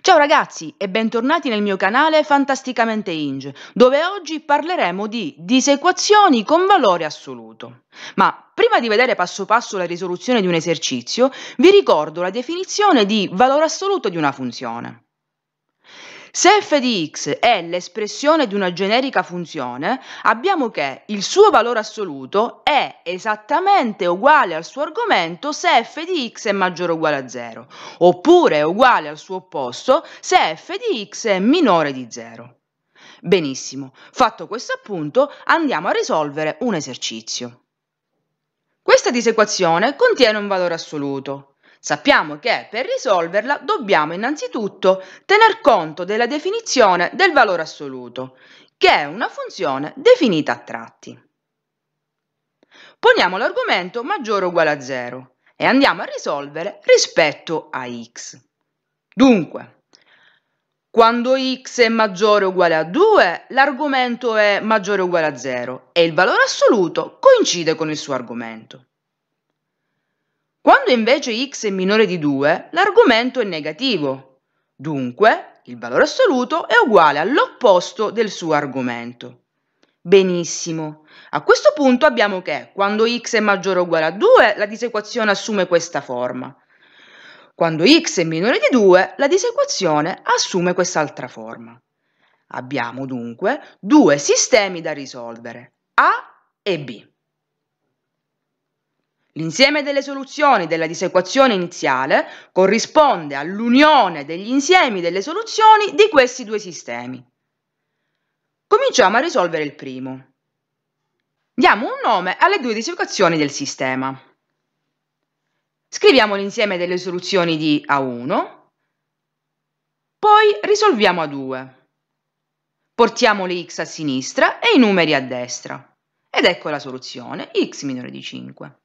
Ciao ragazzi e bentornati nel mio canale Fantasticamente Inge, dove oggi parleremo di disequazioni con valore assoluto. Ma prima di vedere passo passo la risoluzione di un esercizio, vi ricordo la definizione di valore assoluto di una funzione. Se f di x è l'espressione di una generica funzione, abbiamo che il suo valore assoluto è esattamente uguale al suo argomento se f di x è maggiore o uguale a 0, oppure è uguale al suo opposto se f di x è minore di 0. Benissimo, fatto questo appunto andiamo a risolvere un esercizio. Questa disequazione contiene un valore assoluto, Sappiamo che per risolverla dobbiamo innanzitutto tener conto della definizione del valore assoluto, che è una funzione definita a tratti. Poniamo l'argomento maggiore o uguale a 0 e andiamo a risolvere rispetto a x. Dunque, quando x è maggiore o uguale a 2, l'argomento è maggiore o uguale a 0 e il valore assoluto coincide con il suo argomento. Quando invece x è minore di 2, l'argomento è negativo. Dunque, il valore assoluto è uguale all'opposto del suo argomento. Benissimo. A questo punto abbiamo che quando x è maggiore o uguale a 2, la disequazione assume questa forma. Quando x è minore di 2, la disequazione assume quest'altra forma. Abbiamo dunque due sistemi da risolvere, A e B. L'insieme delle soluzioni della disequazione iniziale corrisponde all'unione degli insiemi delle soluzioni di questi due sistemi. Cominciamo a risolvere il primo. Diamo un nome alle due disequazioni del sistema. Scriviamo l'insieme delle soluzioni di A1, poi risolviamo A2. Portiamo le x a sinistra e i numeri a destra. Ed ecco la soluzione, x minore di 5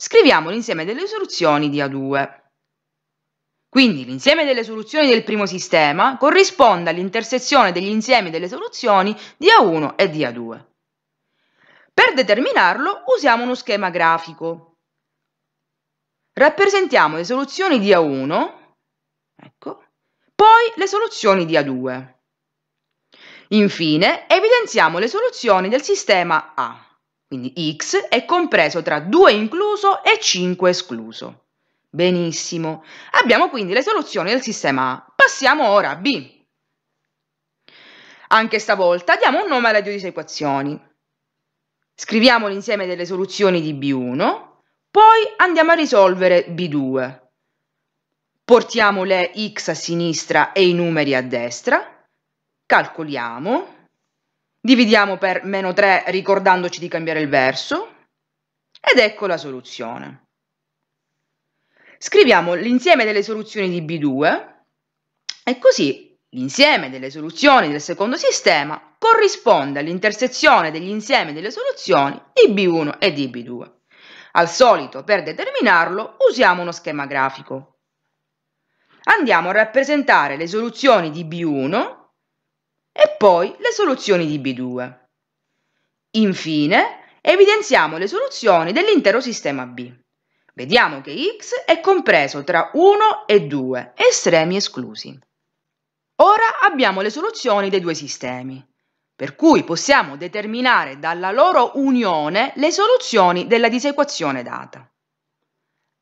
scriviamo l'insieme delle soluzioni di A2. Quindi l'insieme delle soluzioni del primo sistema corrisponde all'intersezione degli insiemi delle soluzioni di A1 e di A2. Per determinarlo usiamo uno schema grafico. Rappresentiamo le soluzioni di A1, ecco, poi le soluzioni di A2. Infine evidenziamo le soluzioni del sistema A. Quindi x è compreso tra 2 incluso e 5 escluso. Benissimo, abbiamo quindi le soluzioni del sistema A. Passiamo ora a B. Anche stavolta diamo un nome alle due disequazioni. Scriviamo l'insieme delle soluzioni di B1, poi andiamo a risolvere B2. Portiamo le x a sinistra e i numeri a destra, calcoliamo, Dividiamo per meno 3 ricordandoci di cambiare il verso ed ecco la soluzione. Scriviamo l'insieme delle soluzioni di B2 e così l'insieme delle soluzioni del secondo sistema corrisponde all'intersezione degli insiemi delle soluzioni di B1 e di B2. Al solito, per determinarlo, usiamo uno schema grafico. Andiamo a rappresentare le soluzioni di B1 e poi le soluzioni di B2. Infine, evidenziamo le soluzioni dell'intero sistema B. Vediamo che x è compreso tra 1 e 2, estremi esclusi. Ora abbiamo le soluzioni dei due sistemi, per cui possiamo determinare dalla loro unione le soluzioni della disequazione data.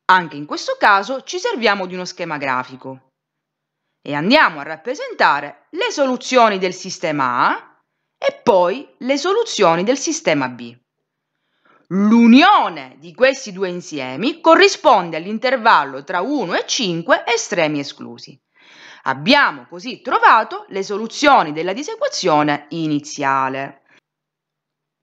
Anche in questo caso ci serviamo di uno schema grafico, e andiamo a rappresentare le soluzioni del sistema A e poi le soluzioni del sistema B. L'unione di questi due insiemi corrisponde all'intervallo tra 1 e 5 estremi esclusi. Abbiamo così trovato le soluzioni della disequazione iniziale.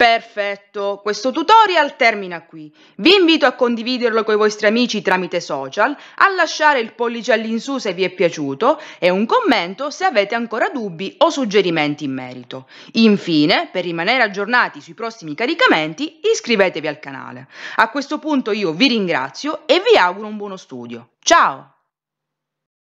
Perfetto, questo tutorial termina qui. Vi invito a condividerlo con i vostri amici tramite social, a lasciare il pollice all'insù se vi è piaciuto e un commento se avete ancora dubbi o suggerimenti in merito. Infine, per rimanere aggiornati sui prossimi caricamenti, iscrivetevi al canale. A questo punto io vi ringrazio e vi auguro un buono studio. Ciao!